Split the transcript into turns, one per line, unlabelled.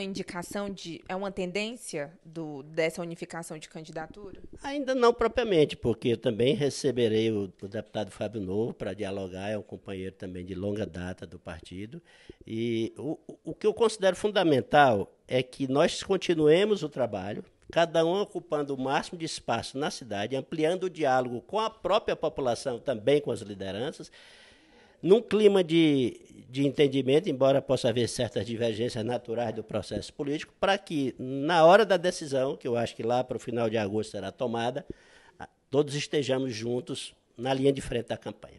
uma indicação de. é uma tendência do, dessa unificação de candidatura?
Ainda não propriamente, porque também receberei o, o deputado Fábio Novo para dialogar, é um companheiro também de longa data do partido. E o, o que eu considero fundamental é que nós continuemos o trabalho, cada um ocupando o máximo de espaço na cidade, ampliando o diálogo com a própria população, também com as lideranças, num clima de de entendimento, embora possa haver certas divergências naturais do processo político, para que, na hora da decisão, que eu acho que lá para o final de agosto será tomada, todos estejamos juntos na linha de frente da campanha.